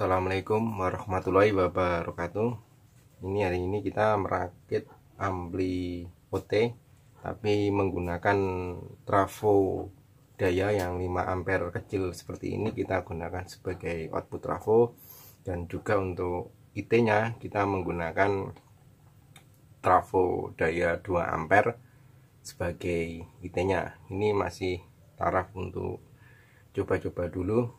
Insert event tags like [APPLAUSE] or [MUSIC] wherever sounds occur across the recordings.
Assalamualaikum warahmatullahi wabarakatuh Ini hari ini kita merakit ampli OT Tapi menggunakan trafo daya yang 5 ampere kecil seperti ini Kita gunakan sebagai output trafo Dan juga untuk IT nya kita menggunakan trafo daya 2 ampere sebagai IT nya Ini masih taraf untuk coba-coba dulu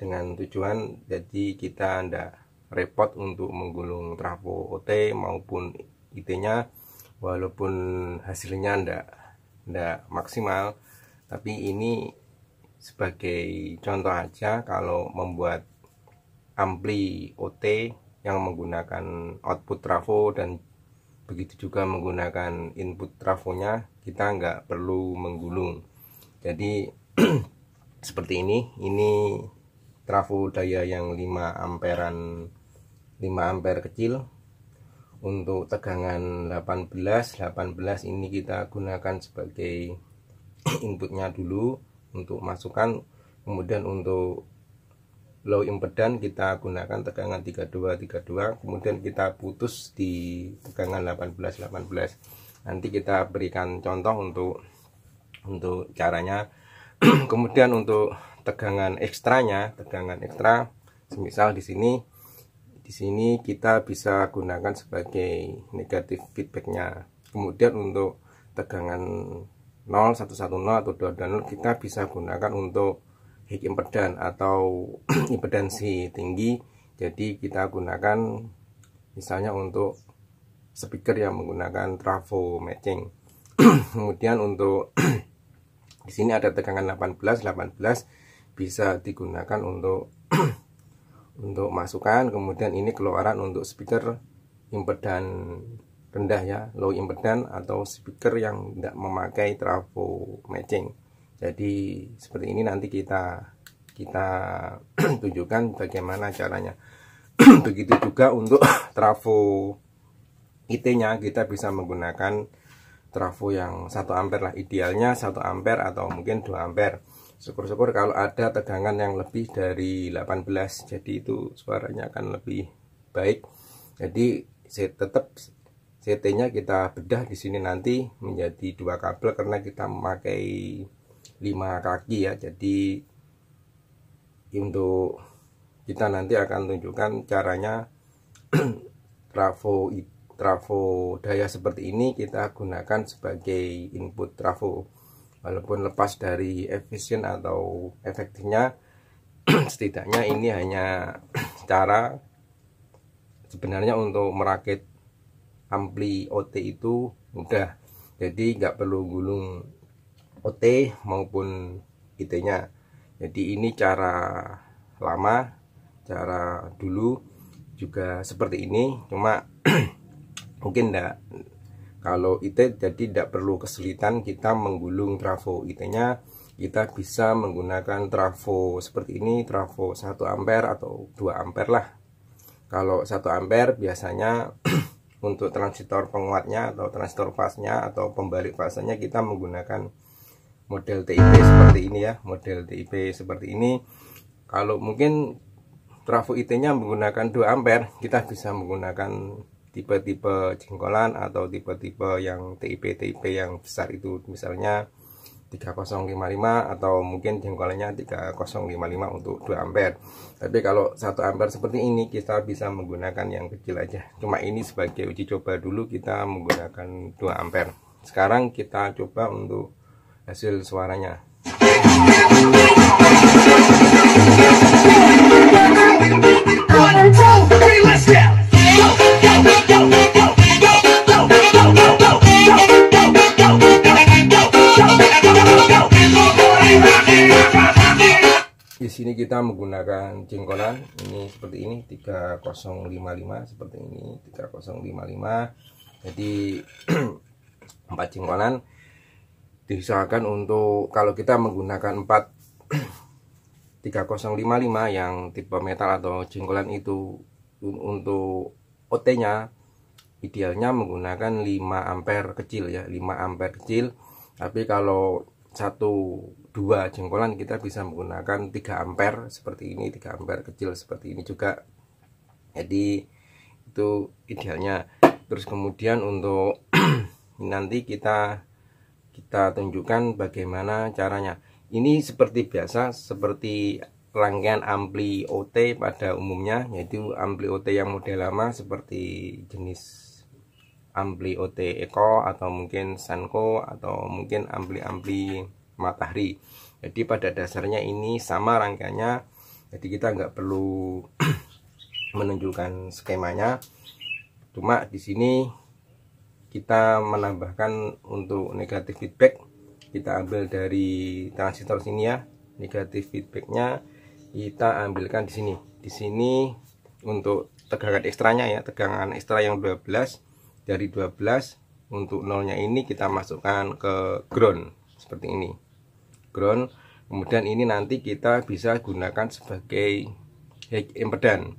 dengan tujuan jadi kita tidak repot untuk menggulung trafo OT maupun IT-nya walaupun hasilnya tidak tidak maksimal tapi ini sebagai contoh aja kalau membuat ampli OT yang menggunakan output trafo dan begitu juga menggunakan input trafonya kita nggak perlu menggulung jadi [CLEARS THROAT] seperti ini ini trafo daya yang 5 amperan 5 ampere kecil untuk tegangan 18 18 ini kita gunakan sebagai [CLEARS THROAT] inputnya dulu untuk masukan kemudian untuk low impedan kita gunakan tegangan 32 32 kemudian kita putus di tegangan 18 18 nanti kita berikan contoh untuk untuk caranya [CLEARS THROAT] kemudian untuk tegangan ekstranya tegangan ekstra semisal di sini di sini kita bisa gunakan sebagai negatif feedbacknya kemudian untuk tegangan 0 0 atau 0 kita bisa gunakan untuk high impedan atau [CLEARS THROAT] impedansi tinggi jadi kita gunakan misalnya untuk speaker yang menggunakan trafo matching [CLEARS THROAT] kemudian untuk [CLEARS THROAT] di sini ada tegangan 18 18 bisa digunakan untuk [CLEARS THROAT] untuk masukan kemudian ini keluaran untuk speaker impedan rendah ya low impedan atau speaker yang tidak memakai trafo matching jadi seperti ini nanti kita kita [CLEARS THROAT] tunjukkan bagaimana caranya [CLEARS THROAT] begitu juga untuk trafo IT nya kita bisa menggunakan trafo yang satu ampere lah idealnya satu ampere atau mungkin dua ampere syukur-syukur kalau ada tegangan yang lebih dari 18 jadi itu suaranya akan lebih baik jadi saya tetap CT nya kita bedah di sini nanti menjadi dua kabel karena kita memakai lima kaki ya jadi untuk kita nanti akan tunjukkan caranya [CLEARS THROAT] trafo trafo daya seperti ini kita gunakan sebagai input trafo walaupun lepas dari efisien atau efektifnya [CLEARS THROAT] setidaknya ini hanya [CLEARS THROAT] cara sebenarnya untuk merakit ampli OT itu mudah jadi nggak perlu gulung OT maupun IT nya jadi ini cara lama cara dulu juga seperti ini cuma [CLEARS THROAT] mungkin enggak kalau IT jadi tidak perlu kesulitan kita menggulung trafo IT-nya kita bisa menggunakan trafo seperti ini trafo 1 ampere atau 2 ampere lah kalau 1 ampere biasanya [CLEARS THROAT] untuk transistor penguatnya atau transistor fasenya atau pembalik fasenya kita menggunakan model TIP seperti ini ya model TIP seperti ini kalau mungkin trafo IT nya menggunakan 2 ampere kita bisa menggunakan tipe-tipe jengkolan atau tipe-tipe yang TIP-TIP yang besar itu misalnya 3055 atau mungkin jengkolannya 3055 untuk 2 ampere tapi kalau 1 ampere seperti ini kita bisa menggunakan yang kecil aja cuma ini sebagai uji coba dulu kita menggunakan 2 ampere sekarang kita coba untuk hasil suaranya kita menggunakan jengkolan ini seperti ini 3055 seperti ini 3055 jadi [CLEARS THROAT] empat jengkolan diusahakan untuk kalau kita menggunakan 4 3055 [CLEARS THROAT] yang tipe metal atau jengkolan itu untuk OT nya idealnya menggunakan 5 ampere kecil ya 5 ampere kecil tapi kalau satu dua jengkolan kita bisa menggunakan 3 ampere seperti ini 3 ampere kecil seperti ini juga jadi itu idealnya terus kemudian untuk [CLEARS THROAT] nanti kita kita tunjukkan bagaimana caranya ini seperti biasa seperti rangkaian ampli OT pada umumnya yaitu ampli OT yang model lama seperti jenis ampli OT Eko atau mungkin Senko atau mungkin ampli-ampli matahari jadi pada dasarnya ini sama rangkanya jadi kita nggak perlu [CLEARS THROAT] menunjukkan skemanya cuma di sini kita menambahkan untuk negatif feedback kita ambil dari transistor sini ya negatif feedbacknya kita ambilkan di sini di sini untuk tegangan ekstranya ya tegangan ekstra yang 12 dari 12 untuk nolnya ini kita masukkan ke ground seperti ini background kemudian ini nanti kita bisa gunakan sebagai impedan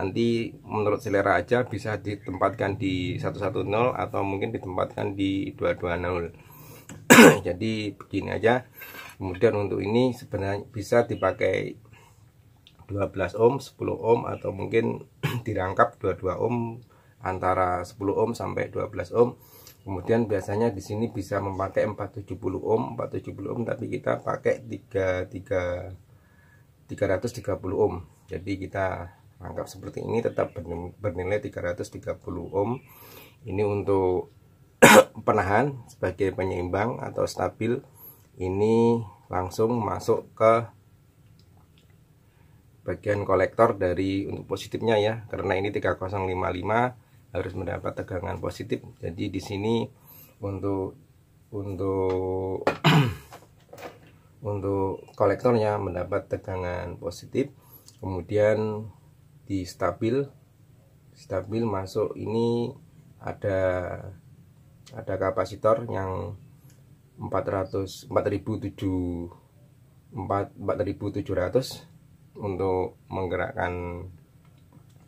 nanti menurut selera aja bisa ditempatkan di 110 atau mungkin ditempatkan di 220 [CLEARS THROAT] jadi begini aja kemudian untuk ini sebenarnya bisa dipakai 12 ohm 10 ohm atau mungkin [CLEARS THROAT] dirangkap 22 ohm antara 10 ohm sampai 12 ohm kemudian biasanya di sini bisa memakai 470 ohm 470 ohm tapi kita pakai 33 330 ohm jadi kita anggap seperti ini tetap bernilai 330 ohm ini untuk [CLEARS THROAT] penahan sebagai penyeimbang atau stabil ini langsung masuk ke bagian kolektor dari untuk positifnya ya karena ini 3055 harus mendapat tegangan positif jadi di sini untuk untuk [CLEARS THROAT] untuk kolektornya mendapat tegangan positif kemudian di stabil stabil masuk ini ada ada kapasitor yang 400 4700 4700 untuk menggerakkan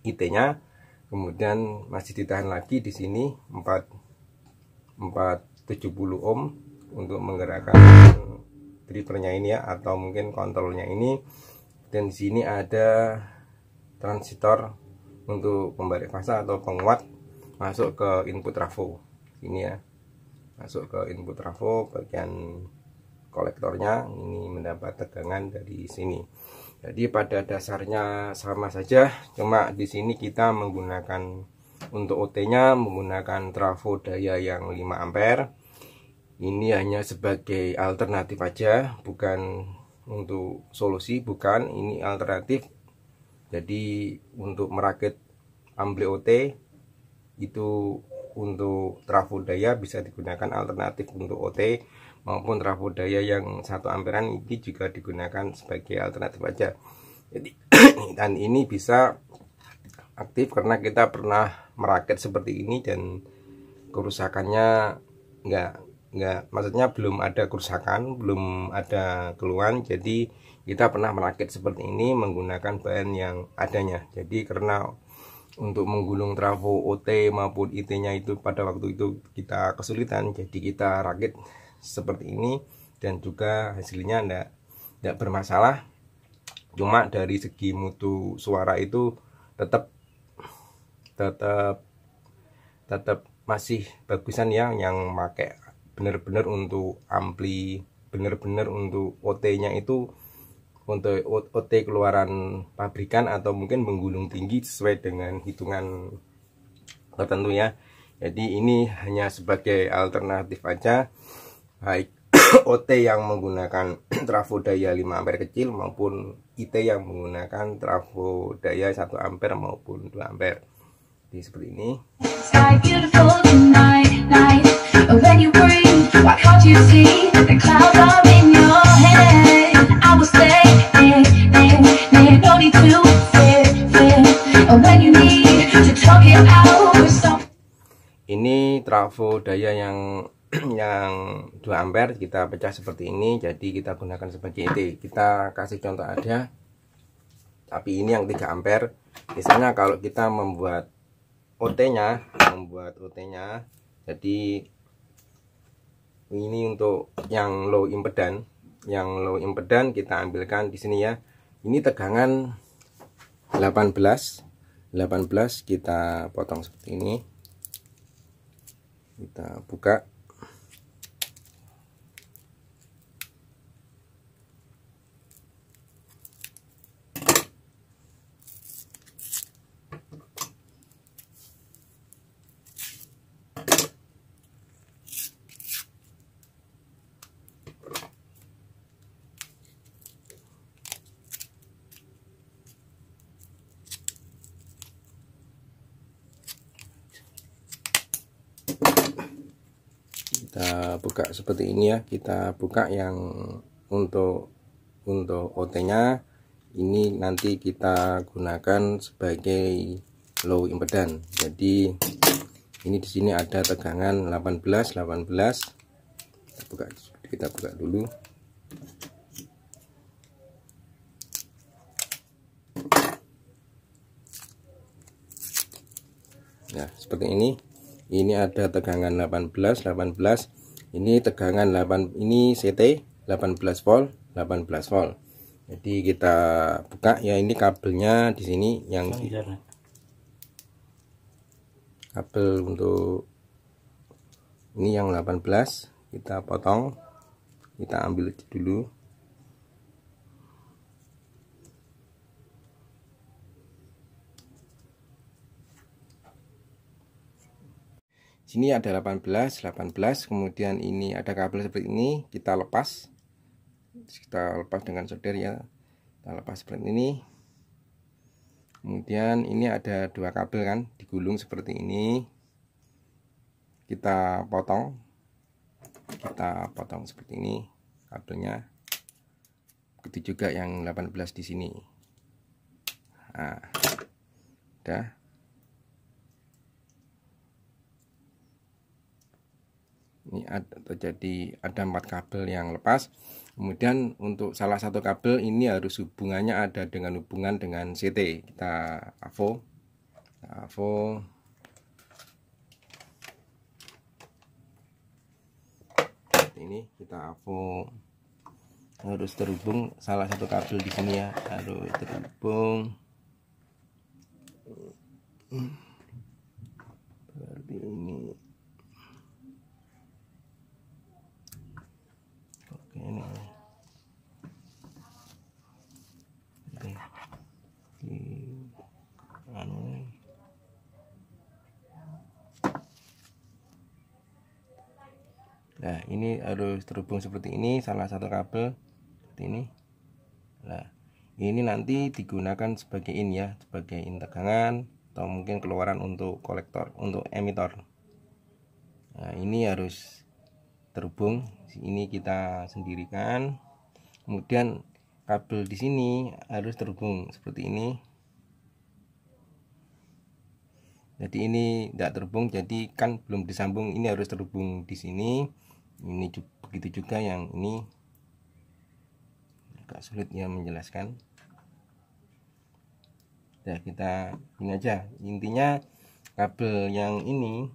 IT nya kemudian masih ditahan lagi di sini 4 470 ohm untuk menggerakkan drivernya ini ya atau mungkin kontrolnya ini dan di sini ada transistor untuk pembalik fasa atau penguat masuk ke input trafo ini ya masuk ke input trafo bagian kolektornya ini mendapat tegangan dari sini jadi pada dasarnya sama saja cuma di sini kita menggunakan untuk OT nya menggunakan trafo daya yang 5 ampere ini hanya sebagai alternatif aja bukan untuk solusi bukan ini alternatif jadi untuk merakit ampli OT itu untuk trafo daya bisa digunakan alternatif untuk OT maupun trafo daya yang satu amperan ini juga digunakan sebagai alternatif aja jadi [CLEARS THROAT] dan ini bisa aktif karena kita pernah merakit seperti ini dan kerusakannya nggak nggak maksudnya belum ada kerusakan belum ada keluhan jadi kita pernah merakit seperti ini menggunakan bahan yang adanya jadi karena untuk menggulung trafo OT maupun IT nya itu pada waktu itu kita kesulitan jadi kita rakit seperti ini dan juga hasilnya tidak tidak bermasalah cuma dari segi mutu suara itu tetap tetap tetap masih bagusan ya, yang yang pakai bener-bener untuk ampli bener-bener untuk OT-nya itu untuk OT keluaran pabrikan atau mungkin menggulung tinggi sesuai dengan hitungan tertentu ya jadi ini hanya sebagai alternatif aja baik OT yang menggunakan trafo daya 5 ampere kecil maupun IT yang menggunakan trafo daya 1 ampere maupun 2 ampere jadi seperti ini ini trafo daya yang [CLEARS THROAT] yang 2 ampere kita pecah seperti ini jadi kita gunakan sebagai ET kita kasih contoh ada tapi ini yang 3 ampere misalnya kalau kita membuat OT nya membuat OT nya jadi ini untuk yang low impedan yang low impedan kita ambilkan di sini ya ini tegangan 18 18 kita potong seperti ini kita buka kita buka seperti ini ya kita buka yang untuk untuk OT nya ini nanti kita gunakan sebagai low impedance jadi ini di sini ada tegangan 18 18 kita buka kita buka dulu ya seperti ini ini ada tegangan 18 18 ini tegangan 8 ini CT 18 volt 18 volt jadi kita buka ya ini kabelnya di sini yang kabel untuk ini yang 18 kita potong kita ambil dulu sini ada 18 18 kemudian ini ada kabel seperti ini kita lepas kita lepas dengan solder ya kita lepas seperti ini kemudian ini ada dua kabel kan digulung seperti ini kita potong kita potong seperti ini kabelnya begitu juga yang 18 di sini nah udah ini ada, terjadi ada empat kabel yang lepas kemudian untuk salah satu kabel ini harus hubungannya ada dengan hubungan dengan CT kita AVO AVO ini kita AVO harus terhubung salah satu kabel di sini ya harus terhubung berarti ini ini ini anu nah ini harus terhubung seperti ini salah satu kabel seperti ini nah ini nanti digunakan sebagai in ya sebagai in tegangan atau mungkin keluaran untuk kolektor untuk emitor nah ini harus terhubung ini kita sendirikan kemudian kabel di sini harus terhubung seperti ini jadi ini tidak terhubung jadi kan belum disambung ini harus terhubung di sini ini juga, begitu juga yang ini agak sulit ya menjelaskan ya kita ini aja intinya kabel yang ini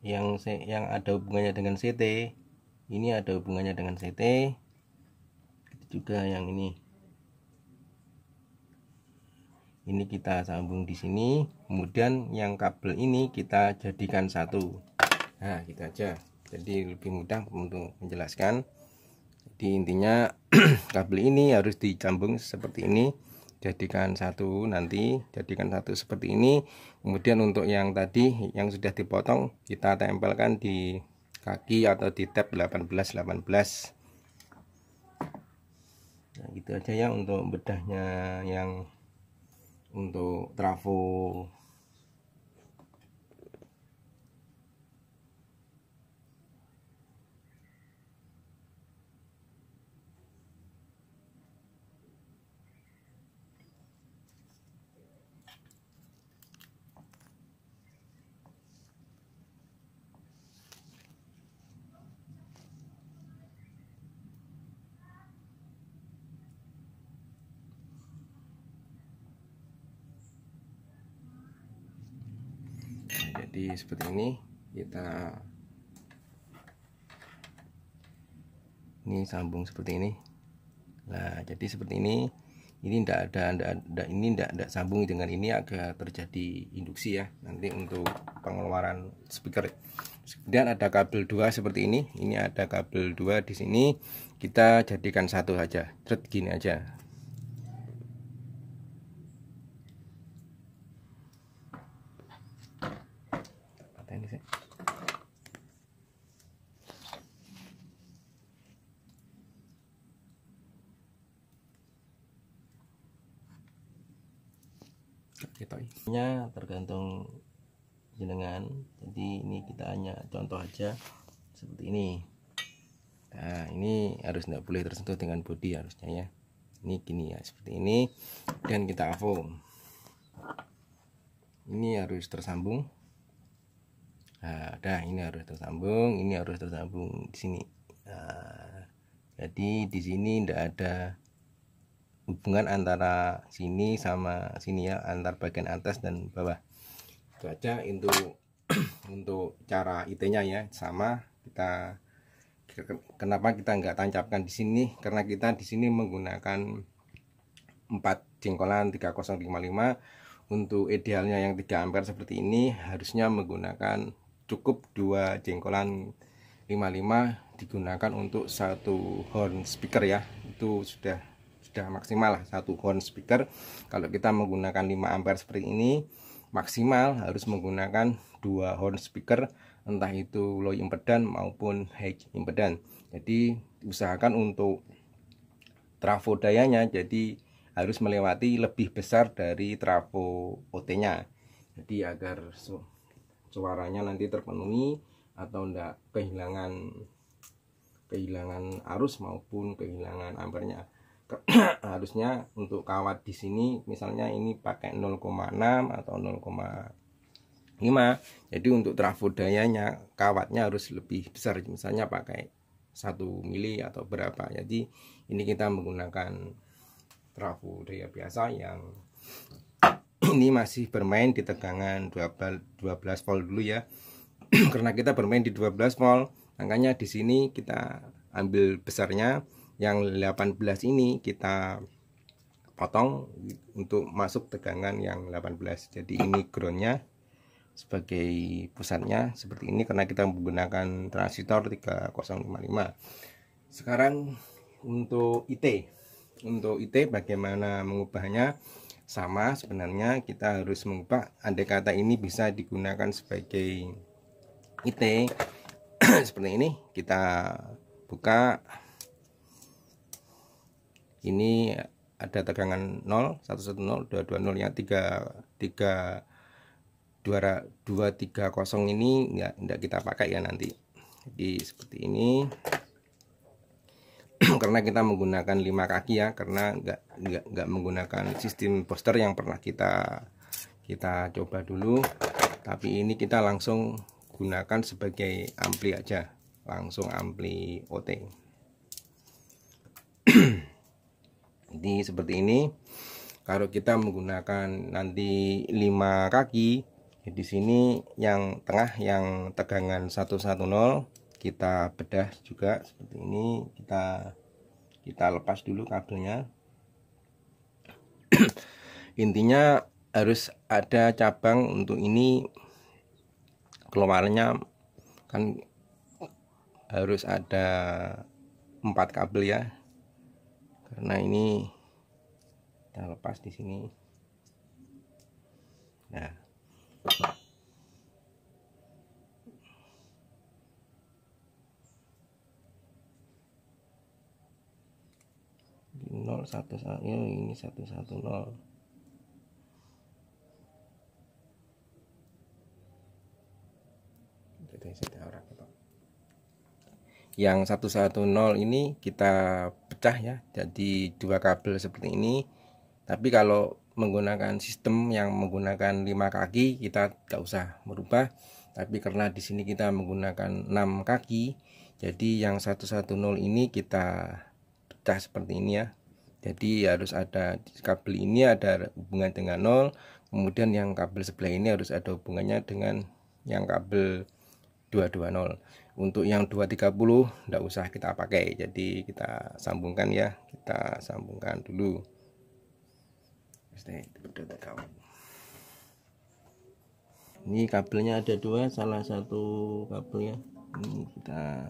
yang yang ada hubungannya dengan CT ini ada hubungannya dengan CT juga yang ini ini kita sambung di sini kemudian yang kabel ini kita jadikan satu nah kita gitu aja jadi lebih mudah untuk menjelaskan jadi intinya [CLEARS THROAT] kabel ini harus dicambung seperti ini jadikan satu nanti jadikan satu seperti ini kemudian untuk yang tadi yang sudah dipotong kita tempelkan di kaki atau di tab 18 18 nah, gitu aja ya untuk bedahnya yang untuk trafo jadi seperti ini kita ini sambung seperti ini nah jadi seperti ini ini tidak ada enggak, enggak, ini tidak tidak sambung dengan ini agak terjadi induksi ya nanti untuk pengeluaran speaker kemudian ada kabel dua seperti ini ini ada kabel dua di sini kita jadikan satu saja Tret gini aja saja seperti ini nah ini harus tidak boleh tersentuh dengan bodi harusnya ya ini gini ya seperti ini dan kita avo ini harus tersambung nah dah ini harus tersambung ini harus tersambung di sini nah, jadi di sini tidak ada hubungan antara sini sama sini ya antar bagian atas dan bawah itu aja untuk [CLEARS THROAT] untuk cara IT-nya ya sama kita kenapa kita nggak tancapkan di sini karena kita di sini menggunakan 4 jengkolan 3055 untuk idealnya yang 3 ampere seperti ini harusnya menggunakan cukup 2 jengkolan 55 digunakan untuk satu horn speaker ya itu sudah sudah maksimal lah satu horn speaker kalau kita menggunakan 5 ampere seperti ini maksimal harus menggunakan dua horn speaker entah itu low impedan maupun high impedan jadi usahakan untuk trafo dayanya jadi harus melewati lebih besar dari trafo OT-nya jadi agar suaranya nanti terpenuhi atau tidak kehilangan kehilangan arus maupun kehilangan ampernya [CLEARS THROAT] harusnya untuk kawat di sini misalnya ini pakai 0,6 atau 0,5 jadi untuk trafo dayanya kawatnya harus lebih besar misalnya pakai 1 mili atau berapa jadi ini kita menggunakan trafo daya biasa yang [CLEARS THROAT] ini masih bermain di tegangan 12, volt dulu ya [CLEARS THROAT] karena kita bermain di 12 volt angkanya di sini kita ambil besarnya yang 18 ini kita potong untuk masuk tegangan yang 18 jadi ini groundnya sebagai pusatnya seperti ini karena kita menggunakan transistor 3055 sekarang untuk IT untuk IT bagaimana mengubahnya sama sebenarnya kita harus mengubah andai kata ini bisa digunakan sebagai IT [CLEARS THROAT] seperti ini kita buka ini ada tegangan 0 110 220 yang 3 3 2230 ini enggak enggak kita pakai ya nanti. di seperti ini. [CLEARS THROAT] karena kita menggunakan 5 kaki ya, karena enggak enggak enggak menggunakan sistem poster yang pernah kita kita coba dulu. Tapi ini kita langsung gunakan sebagai ampli aja, langsung ampli OT. [CLEARS THROAT] ini seperti ini kalau kita menggunakan nanti lima kaki di sini yang tengah yang tegangan 110 kita bedah juga seperti ini kita kita lepas dulu kabelnya [CLEARS THROAT] intinya harus ada cabang untuk ini keluarnya kan harus ada empat kabel ya karena ini kita lepas di sini nah di satu ini 110 kita isi yang 110 ini kita pecah ya jadi dua kabel seperti ini tapi kalau menggunakan sistem yang menggunakan lima kaki kita tidak usah merubah tapi karena di sini kita menggunakan enam kaki jadi yang 110 ini kita pecah seperti ini ya jadi harus ada kabel ini ada hubungan dengan nol kemudian yang kabel sebelah ini harus ada hubungannya dengan yang kabel 220 untuk yang 230 tidak usah kita pakai jadi kita sambungkan ya kita sambungkan dulu ini kabelnya ada dua salah satu kabelnya ini kita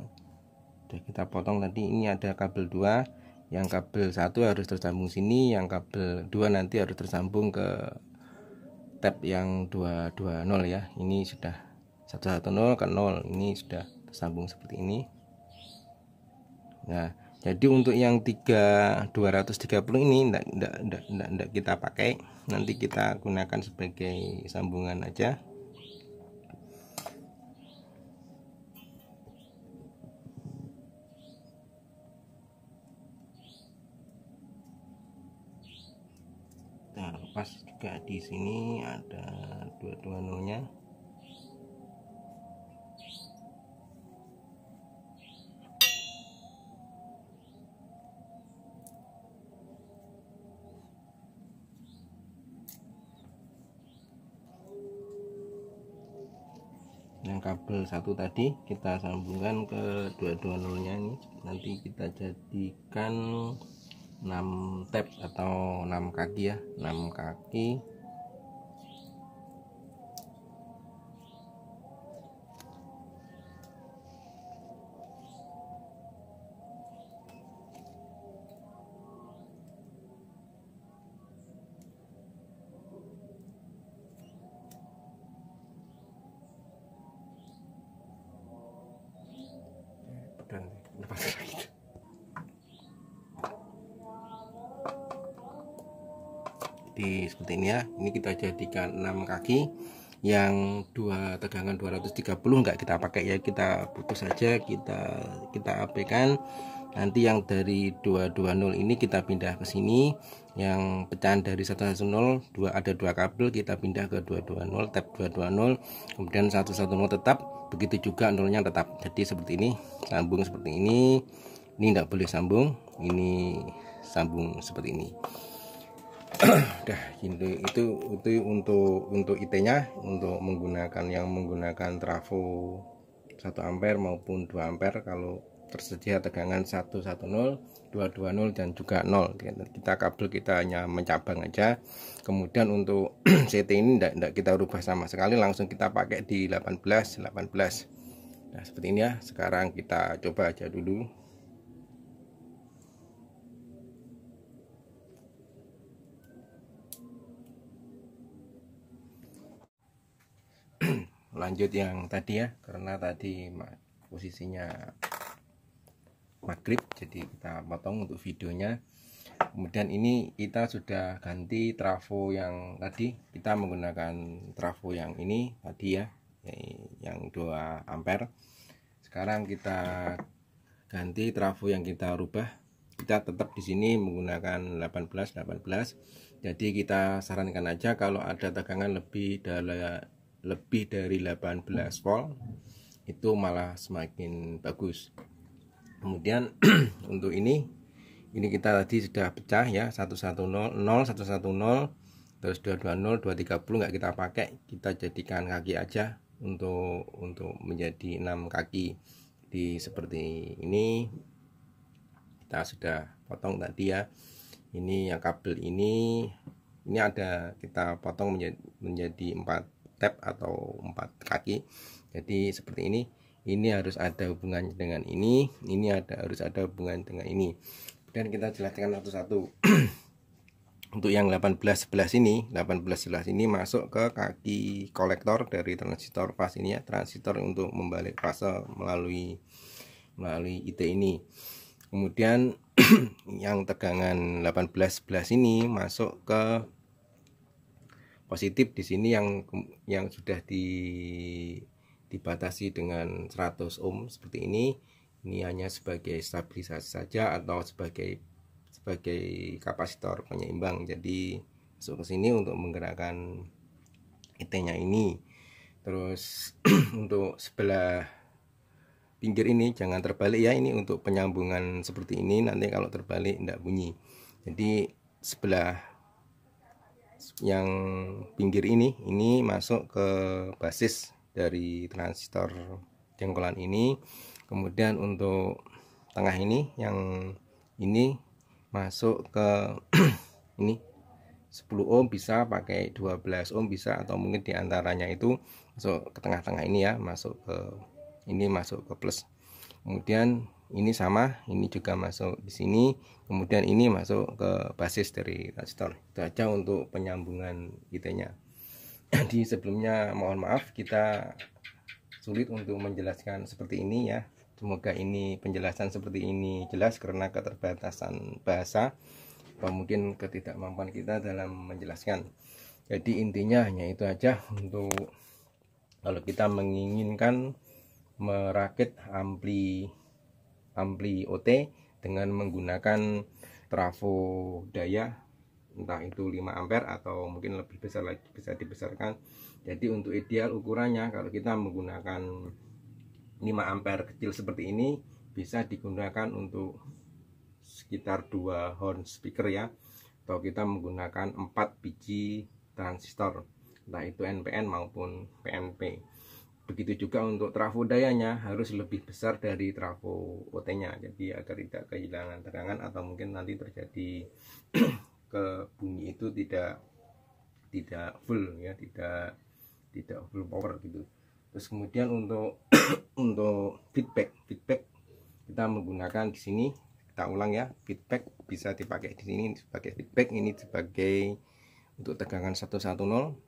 udah kita potong tadi ini ada kabel dua yang kabel satu harus tersambung sini yang kabel dua nanti harus tersambung ke tab yang 220 ya ini sudah 110 ke 0 ini sudah sambung seperti ini nah jadi untuk yang 3 230 ini enggak enggak, enggak, enggak, enggak kita pakai nanti kita gunakan sebagai sambungan aja nah juga di sini ada dua-dua nolnya yang kabel satu tadi kita sambungkan ke 220 nya ini nanti kita jadikan 6 tab atau 6 kaki ya 6 kaki ya ini kita jadikan 6 kaki yang dua tegangan 230 enggak kita pakai ya kita putus saja kita kita apekan nanti yang dari 220 ini kita pindah ke sini yang pecahan dari 110 dua ada dua kabel kita pindah ke 220 tab 220 kemudian 110 tetap begitu juga nolnya tetap jadi seperti ini sambung seperti ini ini tidak boleh sambung ini sambung seperti ini udah [CLEARS THROAT] gitu itu itu untuk untuk IT-nya untuk menggunakan yang menggunakan trafo 1 ampere maupun 2 ampere kalau tersedia tegangan 110 220 dan juga 0 gitu. kita kabel kita hanya mencabang aja kemudian untuk CT [CLEARS THROAT] ini tidak, kita rubah sama sekali langsung kita pakai di 18 18 nah seperti ini ya sekarang kita coba aja dulu lanjut yang tadi ya karena tadi posisinya maghrib jadi kita potong untuk videonya kemudian ini kita sudah ganti trafo yang tadi kita menggunakan trafo yang ini tadi ya yang 2 ampere sekarang kita ganti trafo yang kita rubah kita tetap di sini menggunakan 18 18 jadi kita sarankan aja kalau ada tegangan lebih dari lebih dari 18 volt itu malah semakin bagus kemudian [CLEARS THROAT] untuk ini ini kita tadi sudah pecah ya 110 110 terus 220 230 nggak kita pakai kita jadikan kaki aja untuk untuk menjadi enam kaki di seperti ini kita sudah potong tadi ya ini yang kabel ini ini ada kita potong menjadi, menjadi 4 tap atau empat kaki jadi seperti ini ini harus ada hubungan dengan ini ini ada harus ada hubungan dengan ini dan kita jelaskan satu-satu [CLEARS THROAT] untuk yang 1811 ini 1811 ini masuk ke kaki kolektor dari transistor pas ini ya transistor untuk membalik fase melalui melalui IT ini kemudian [CLEARS THROAT] yang tegangan 1811 ini masuk ke positif di sini yang yang sudah di dibatasi dengan 100 ohm seperti ini ini hanya sebagai stabilisasi saja atau sebagai sebagai kapasitor penyeimbang jadi masuk ke sini untuk menggerakkan IT-nya ini terus [CLEARS THROAT] untuk sebelah pinggir ini jangan terbalik ya ini untuk penyambungan seperti ini nanti kalau terbalik tidak bunyi jadi sebelah yang pinggir ini ini masuk ke basis dari transistor jengkolan ini kemudian untuk tengah ini yang ini masuk ke [CLEARS THROAT] ini 10 ohm bisa pakai 12 ohm bisa atau mungkin diantaranya itu masuk ke tengah-tengah ini ya masuk ke ini masuk ke plus kemudian ini sama ini juga masuk di sini kemudian ini masuk ke basis dari transistor itu aja untuk penyambungan kitanya [CLEARS THROAT] di sebelumnya mohon maaf kita sulit untuk menjelaskan seperti ini ya semoga ini penjelasan seperti ini jelas karena keterbatasan bahasa atau mungkin ketidakmampuan kita dalam menjelaskan jadi intinya hanya itu aja untuk kalau kita menginginkan merakit ampli ampli OT dengan menggunakan trafo daya entah itu 5 ampere atau mungkin lebih besar lagi bisa dibesarkan jadi untuk ideal ukurannya kalau kita menggunakan 5 ampere kecil seperti ini bisa digunakan untuk sekitar 2 horn speaker ya atau kita menggunakan 4 biji transistor entah itu NPN maupun PNP begitu juga untuk trafo dayanya harus lebih besar dari trafo OT-nya jadi agar tidak kehilangan tegangan atau mungkin nanti terjadi [CLEARS THROAT] ke bunyi itu tidak tidak full ya tidak tidak full power gitu terus kemudian untuk [CLEARS THROAT] untuk feedback feedback kita menggunakan di sini kita ulang ya feedback bisa dipakai di sini sebagai feedback ini sebagai untuk tegangan 110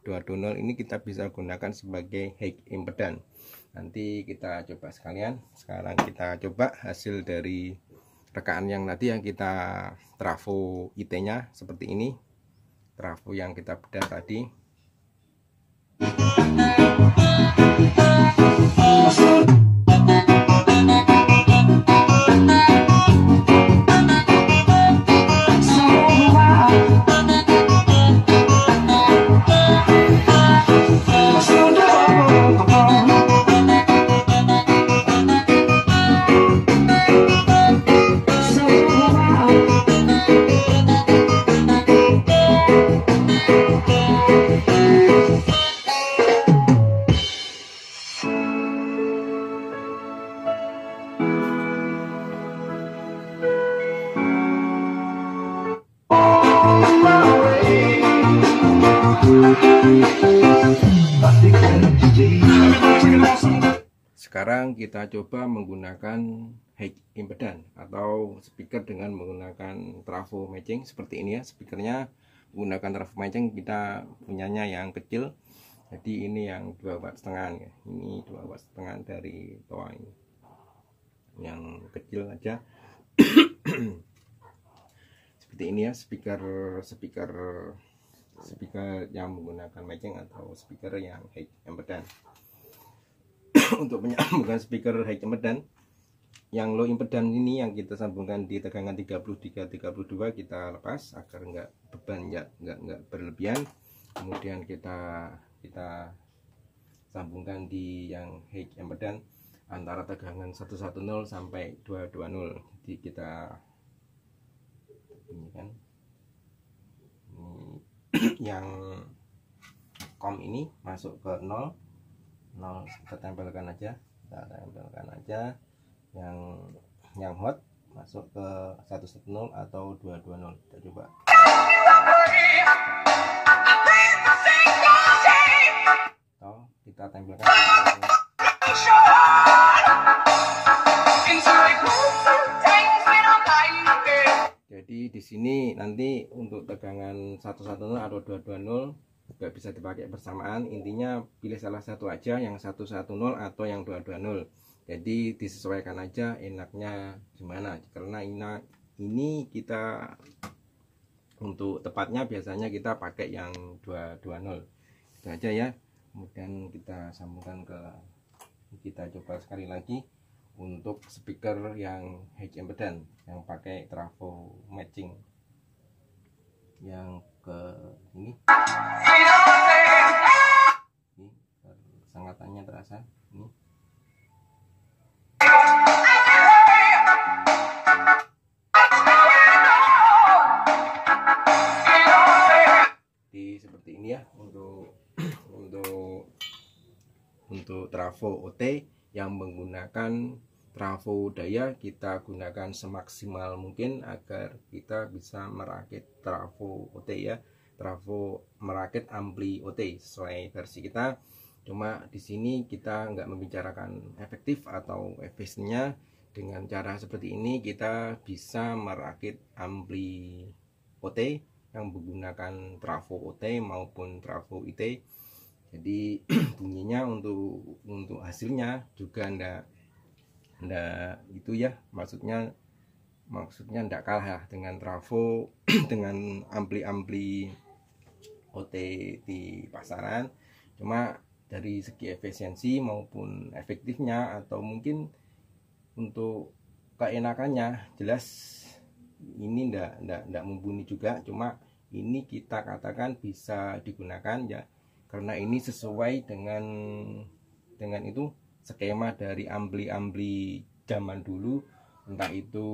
220 ini kita bisa gunakan sebagai high impedan nanti kita coba sekalian sekarang kita coba hasil dari rekaan yang tadi yang kita trafo IT nya seperti ini trafo yang kita bedah tadi Sekarang kita coba menggunakan high impedan atau speaker dengan menggunakan trafo matching seperti ini ya. Speakernya menggunakan trafo matching kita punyanya yang kecil. Jadi ini yang dua watt setengah ya. Ini dua watt setengah dari Toa ini. Yang kecil aja. [COUGHS] seperti ini ya speaker speaker speaker yang menggunakan matching atau speaker yang high impedance [COUGHS] untuk menyambungkan speaker high impedance yang low impedance ini yang kita sambungkan di tegangan 33 32 kita lepas agar enggak beban ya enggak enggak berlebihan kemudian kita kita sambungkan di yang high impedance antara tegangan 110 sampai 220 jadi kita ini kan ini [CLEARS THROAT] yang com ini masuk ke 0 0 kita tempelkan aja kita tempelkan aja yang yang hot masuk ke 110 atau 220 kita coba kita tempelkan di sini nanti untuk tegangan 110 atau 220 nggak bisa dipakai bersamaan intinya pilih salah satu aja yang 110 atau yang 220 jadi disesuaikan aja enaknya gimana karena ini kita untuk tepatnya biasanya kita pakai yang 220 itu aja ya kemudian kita sambungkan ke kita coba sekali lagi untuk speaker yang hedge impedance yang pakai trafo matching yang ke ini ini eh, sangatannya terasa ini daya kita gunakan semaksimal mungkin agar kita bisa merakit trafo OT ya trafo merakit ampli OT sesuai versi kita cuma di sini kita nggak membicarakan efektif atau efisiennya dengan cara seperti ini kita bisa merakit ampli OT yang menggunakan trafo OT maupun trafo IT jadi [CLEARS THROAT] bunyinya untuk untuk hasilnya juga ndak ndak itu ya maksudnya maksudnya ndak kalah dengan trafo [CLEARS THROAT] dengan ampli-ampli OT di pasaran cuma dari segi efisiensi maupun efektifnya atau mungkin untuk keenakannya jelas ini ndak ndak ndak mumpuni juga cuma ini kita katakan bisa digunakan ya karena ini sesuai dengan dengan itu skema dari ampli-ampli zaman dulu entah itu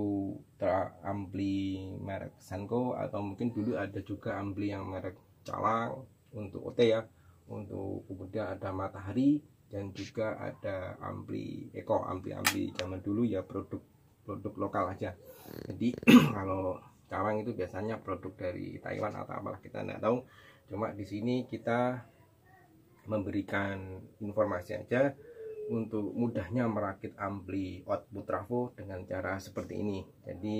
ampli merek Sanko atau mungkin dulu ada juga ampli yang merek Calang untuk OT ya untuk kemudian ada Matahari dan juga ada ampli Eko eh, ampli-ampli zaman dulu ya produk produk lokal aja jadi [CLEARS THROAT] kalau Calang itu biasanya produk dari Taiwan atau apalah kita tidak tahu cuma di sini kita memberikan informasi aja untuk mudahnya merakit ampli output trafo dengan cara seperti ini jadi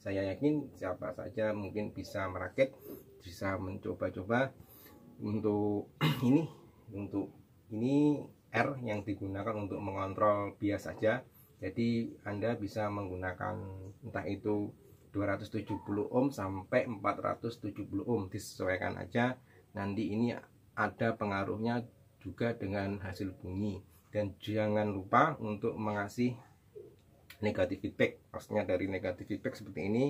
saya yakin siapa saja mungkin bisa merakit bisa mencoba-coba untuk [CLEARS THROAT] ini untuk ini R yang digunakan untuk mengontrol bias saja jadi Anda bisa menggunakan entah itu 270 ohm sampai 470 ohm disesuaikan aja nanti ini ada pengaruhnya juga dengan hasil bunyi dan jangan lupa untuk mengasih negatif feedback maksudnya dari negatif feedback seperti ini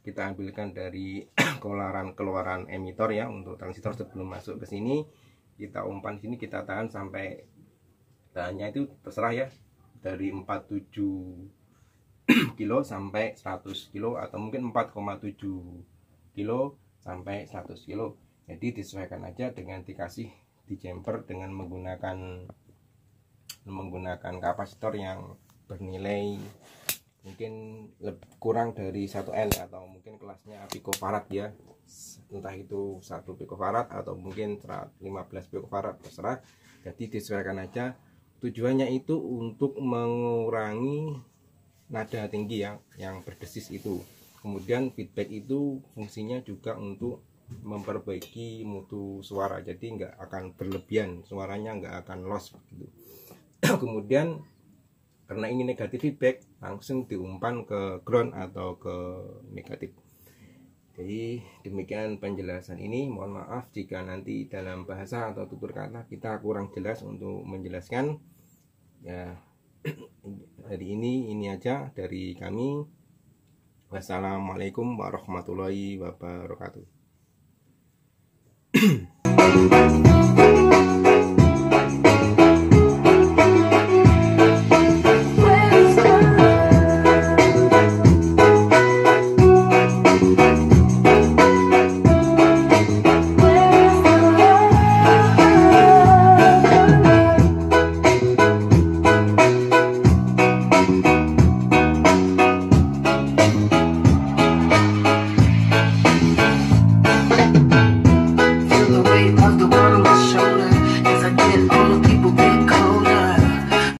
kita ambilkan dari [CLEARS THROAT] keluaran keluaran emitor ya untuk transistor sebelum masuk ke sini kita umpan sini kita tahan sampai tahannya itu terserah ya dari 47 [CLEARS THROAT] kilo sampai 100 kilo atau mungkin 4,7 kilo sampai 100 kilo jadi disesuaikan aja dengan dikasih di jumper dengan menggunakan menggunakan kapasitor yang bernilai mungkin lebih, kurang dari 1 L atau mungkin kelasnya picofarad ya entah itu 1 picofarad atau mungkin 15 picofarad terserah jadi disesuaikan aja tujuannya itu untuk mengurangi nada tinggi yang yang berdesis itu kemudian feedback itu fungsinya juga untuk memperbaiki mutu suara jadi nggak akan berlebihan suaranya nggak akan loss gitu [CLEARS THROAT] kemudian karena ini negatif feedback langsung diumpan ke ground atau ke negatif jadi demikian penjelasan ini mohon maaf jika nanti dalam bahasa atau tutur kata kita kurang jelas untuk menjelaskan ya [CLEARS THROAT] hari ini ini aja dari kami wassalamualaikum warahmatullahi wabarakatuh [CLEARS THROAT]